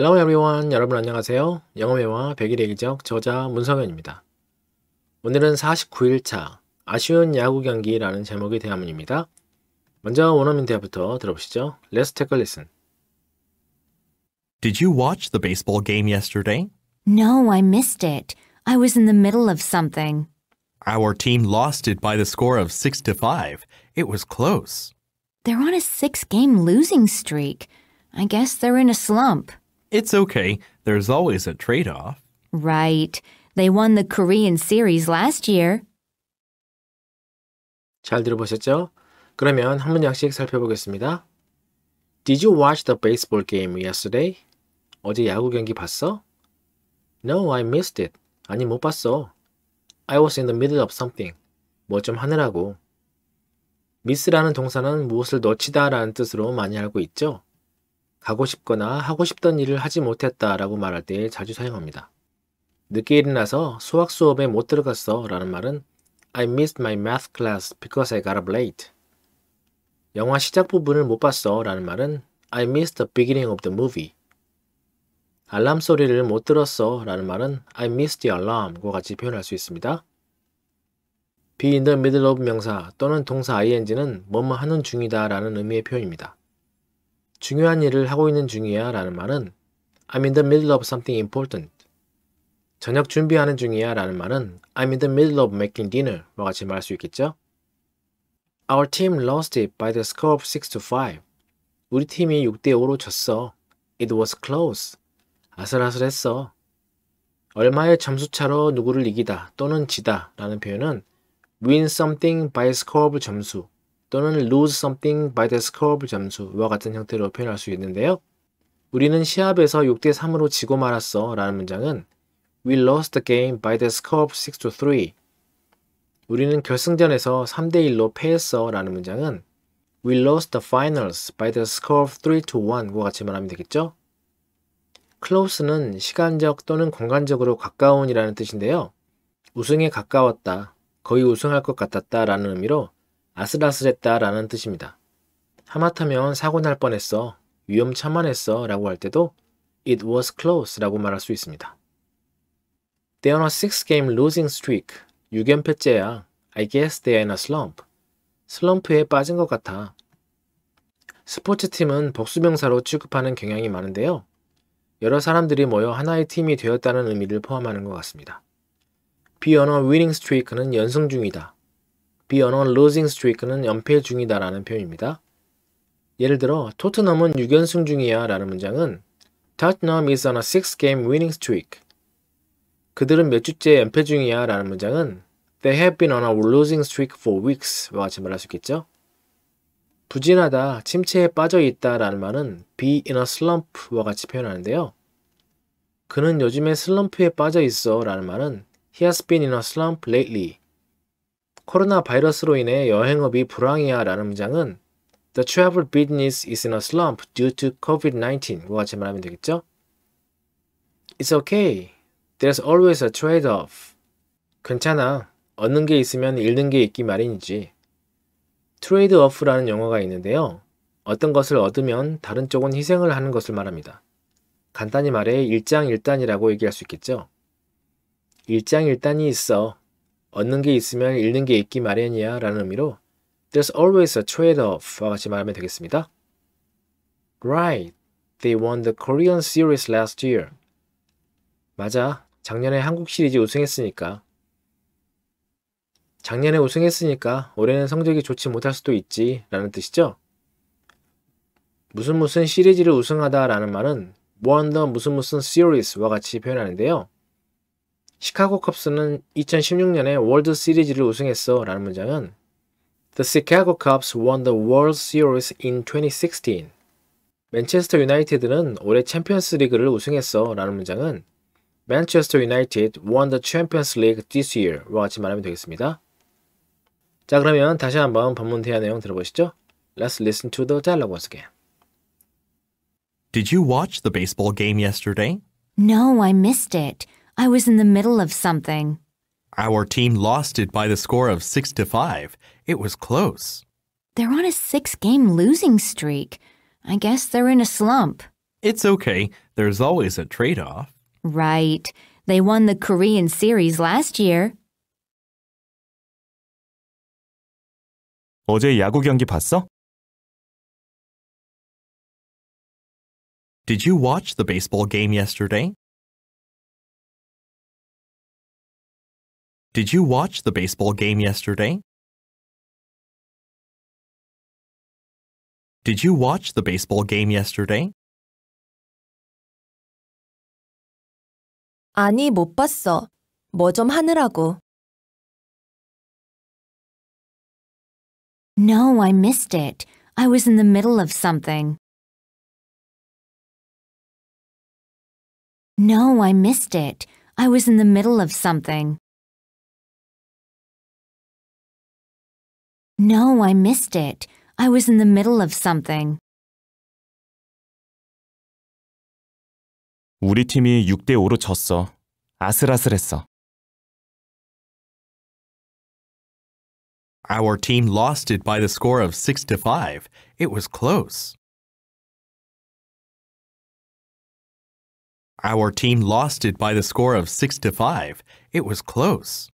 Hello everyone. 여러분 안녕하세요. 영어회화 100일 일적 저자 문성현입니다. 오늘은 49일차 아쉬운 야구 경기라는 제목의 대화문입니다. 먼저 원어민 대화부터 들어보시죠. Let's take a listen. Did you watch the baseball game yesterday? No, I missed it. I was in the middle of something. Our team lost it by the score of 6 to 5. It was close. They're on a 6-game losing streak. I guess they're in a slump. It's okay, there's always a trade off. Right. They won the Korean series last year. 잘 들어보셨죠? 그러면 한 문장씩 살펴보겠습니다. Did you watch the baseball game yesterday? 어제 야구 경기 봤어? No, I missed it. 아니, 못 봤어. I was in the middle of something. 뭐 좀 하느라고. m i s s 라는 동사는 무엇을 넣치다 라는 뜻으로 많이 알고 있죠? 가고 싶거나 하고 싶던 일을 하지 못했다 라고 말할 때 자주 사용합니다. 늦게 일어나서 수학 수업에 못 들어갔어 라는 말은 I missed my math class because I got up late. 영화 시작 부분을 못 봤어 라는 말은 I missed the beginning of the movie. 알람 소리를 못 들었어 라는 말은 I missed the alarm과 같이 표현할 수 있습니다. be in the middle of 명사 또는 동사 ing는 뭐뭐 하는 중이다 라는 의미의 표현입니다. 중요한 일을 하고 있는 중이야 라는 말은 I'm in the middle of something important. 저녁 준비하는 중이야 라는 말은 I'm in the middle of making dinner 와 같이 말할 수 있겠죠? Our team lost it by the score of 6 to 5. 우리 팀이 6대5로 졌어. It was close. 아슬아슬했어. 얼마의 점수차로 누구를 이기다 또는 지다 라는 표현은 win something by score of 점수 또는 lose something by the score of 점수와 같은 형태로 표현할 수 있는데요. 우리는 시합에서 6대 3으로 지고 말았어 라는 문장은 We lost the game by the score of 6 to 3. 우리는 결승전에서 3대 1로 패했어 라는 문장은 We lost the finals by the score of 3 to 1과 같이 말하면 되겠죠? close는 시간적 또는 공간적으로 가까운이라는 뜻인데요. 우승에 가까웠다, 거의 우승할 것 같았다 라는 의미로 아슬아슬했다라는 뜻입니다. 하마터면 사고 날 뻔했어, 위험천만했어 라고 할 때도 It was close 라고 말할 수 있습니다. They're on a six-game losing streak. 6연패째야. I guess they're in a slump. 슬럼프에 빠진 것 같아. 스포츠팀은 복수명사로 취급하는 경향이 많은데요. 여러 사람들이 모여 하나의 팀이 되었다는 의미를 포함하는 것 같습니다. Be on a winning streak는 연승 중이다. be on a losing streak는 연패 중이다라는 표현입니다. 예를 들어 토트넘은 6연승 중이야 라는 문장은 Tottenham is on a 6-game winning streak. 그들은 몇 주째 연패 중이야 라는 문장은 They have been on a losing streak for weeks 와 같이 말할 수 있겠죠. 부진하다, 침체에 빠져 있다 라는 말은 be in a slump와 같이 표현하는데요. 그는 요즘에 슬럼프에 빠져 있어 라는 말은 he has been in a slump lately 코로나 바이러스로 인해 여행업이 불황이야라는 문장은 The travel business is in a slump due to COVID-19과 같이 말하면 되겠죠? It's okay. There's always a trade-off. 괜찮아. 얻는 게 있으면 잃는 게 있기 마련이지. 트레이드오프라는 용어가 있는데요. 어떤 것을 얻으면 다른 쪽은 희생을 하는 것을 말합니다. 간단히 말해 일장일단이라고 얘기할 수 있겠죠. 일장일단이 있어. 얻는 게 있으면 잃는 게 있기 마련이야 라는 의미로 There's always a trade-off와 같이 말하면 되겠습니다. Right. They won the Korean series last year. 맞아. 작년에 한국 시리즈 우승했으니까. 작년에 우승했으니까 올해는 성적이 좋지 못할 수도 있지 라는 뜻이죠. 무슨 무슨 시리즈를 우승하다 라는 말은 won the 무슨 무슨 series와 같이 표현하는데요. 시카고 컵스는 2016년에 월드 시리즈를 우승했어 라는 문장은 The Chicago Cubs won the World Series in 2016. 맨체스터 유나이티드는 올해 챔피언스 리그를 우승했어 라는 문장은 Manchester United won the Champions League this year 와 같이 말하면 되겠습니다. 자 그러면 다시 한번 본문 대화 내용 들어보시죠. Let's listen to the dialogue once again. Did you watch the baseball game yesterday? No, I missed it. I was in the middle of something. Our team lost it by the score of 6 to 5. It was close. They're on a six game losing streak. I guess they're in a slump. It's okay. There's always a trade off. Right. They won the Korean series last year. 어제 야구 경기 봤어? Did you watch the baseball game yesterday? Did you watch the baseball game yesterday? Did you watch the baseball game yesterday? 아니, 못 봤어. 뭐 좀 하느라고. No, I missed it. I was in the middle of something. No, I missed it. I was in the middle of something. No, I missed it. I was in the middle of something. 우리 팀이 6대 5로 졌어. 아슬아슬했어. Our team lost it by the score of 6 to 5. It was close. Our team lost it by the score of 6 to 5. It was close.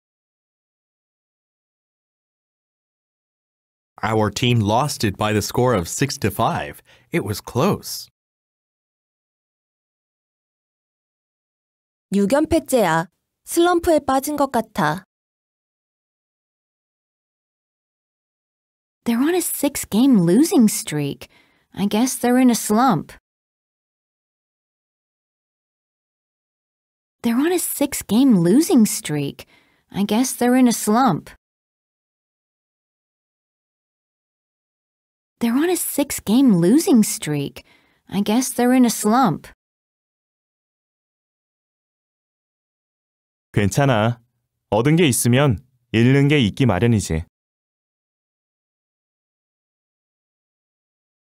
Our team lost it by the score of 6 to 5. It was close. 유견패죄야. 슬럼프에 빠진 것 같아. They're on a six-game losing streak. I guess they're in a slump. They're on a six-game losing streak. I guess they're in a slump. They're on a six game losing streak. I guess they're in a slump. 괜찮아. 얻은 게 있으면 잃는 게 있기 마련이지.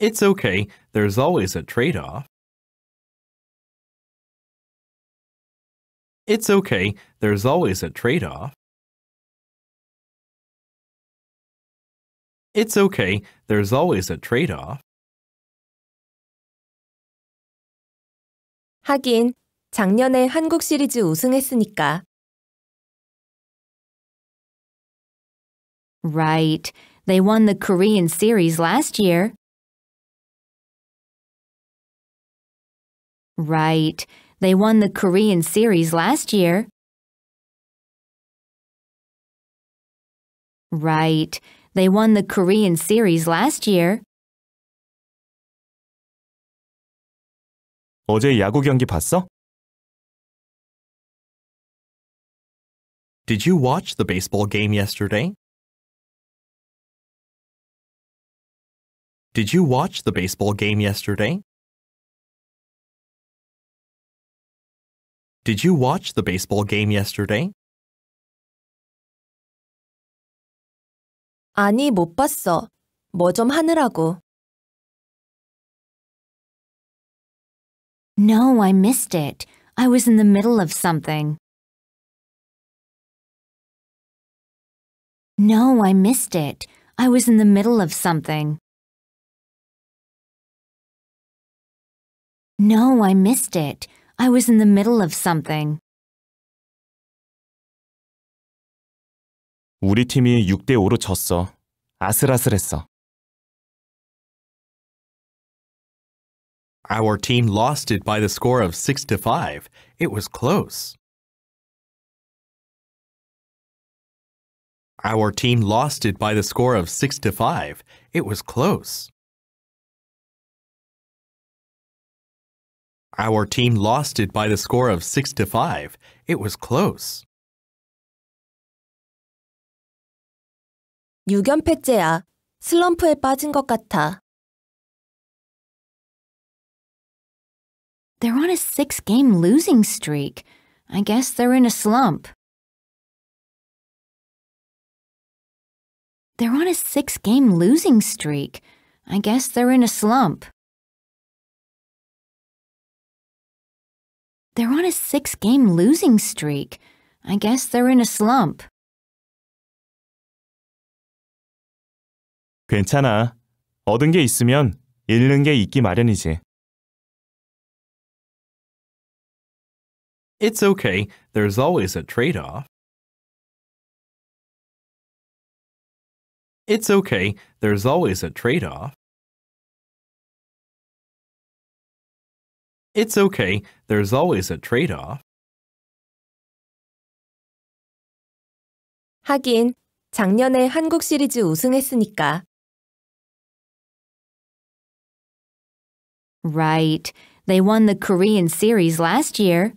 It's okay. There's always a trade off. It's okay. There's always a trade off. It's okay, there's always a trade off. 하긴, 작년에 한국 시리즈 우승했으니까. Right, they won the Korean series last year. Right, they won the Korean series last year. Right. They won the Korean series last year. 어제 야구 경기 봤어? Did you watch the baseball game yesterday? Did you watch the baseball game yesterday? Did you watch the baseball game yesterday? 아니, 못 봤어. 뭐 좀 하느라고. No, I missed it. I was in the middle of something. No, I missed it. I was in the middle of something. No, I missed it. I was in the middle of something. 우리 팀이 6대5로 졌어. 아슬아슬했어. Our team lost it by the score of 6 to 5. It was close. Our team lost it by the score of 6 to 5. It was close. Our team lost it by the score of 6 to 5. It was close. 유견패죄야. 슬럼프에 빠진 것 같아. They're on a six game losing streak. I guess they're in a slump. They're on a six game losing streak. I guess they're in a slump. They're on a six game losing streak. I guess they're in a slump. 괜찮아. 얻은 게 있으면 잃는 게 있기 마련이지. It's okay. There's always a trade-off. It's okay. There's always a trade-off. It's okay. There's always a trade-off. 하긴 작년에 한국 시리즈 우승했으니까 Right. They won the Korean series last year.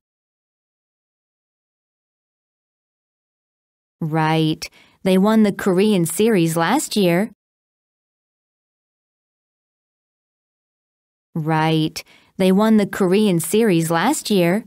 Right. They won the Korean series last year. Right. They won the Korean series last year.